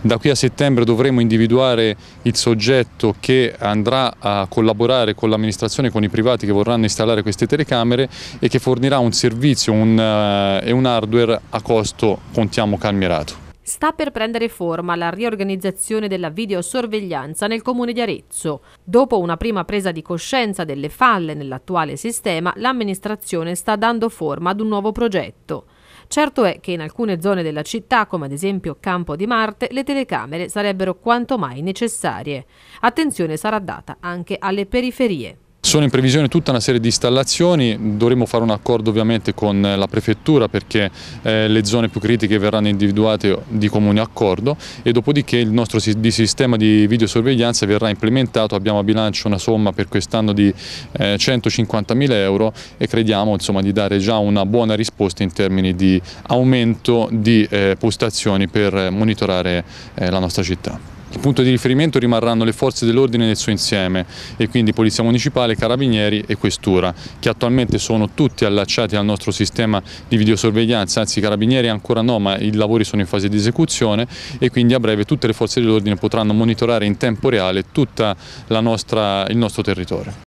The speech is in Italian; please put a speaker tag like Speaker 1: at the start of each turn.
Speaker 1: Da qui a settembre dovremo individuare il soggetto che andrà a collaborare con l'amministrazione, con i privati che vorranno installare queste telecamere e che fornirà un servizio un, uh, e un hardware a costo, contiamo, calmierato.
Speaker 2: Sta per prendere forma la riorganizzazione della videosorveglianza nel comune di Arezzo. Dopo una prima presa di coscienza delle falle nell'attuale sistema, l'amministrazione sta dando forma ad un nuovo progetto. Certo è che in alcune zone della città, come ad esempio Campo di Marte, le telecamere sarebbero quanto mai necessarie. Attenzione sarà data anche alle periferie.
Speaker 1: Sono in previsione tutta una serie di installazioni, dovremo fare un accordo ovviamente con la prefettura perché eh, le zone più critiche verranno individuate di comune accordo e dopodiché il nostro di sistema di videosorveglianza verrà implementato, abbiamo a bilancio una somma per quest'anno di eh, 150.000 euro e crediamo insomma, di dare già una buona risposta in termini di aumento di eh, postazioni per monitorare eh, la nostra città. Il punto di riferimento rimarranno le forze dell'ordine nel suo insieme e quindi Polizia Municipale, Carabinieri e Questura, che attualmente sono tutti allacciati al nostro sistema di videosorveglianza, anzi i Carabinieri ancora no, ma i lavori sono in fase di esecuzione e quindi a breve tutte le forze dell'ordine potranno monitorare in tempo reale tutto il nostro territorio.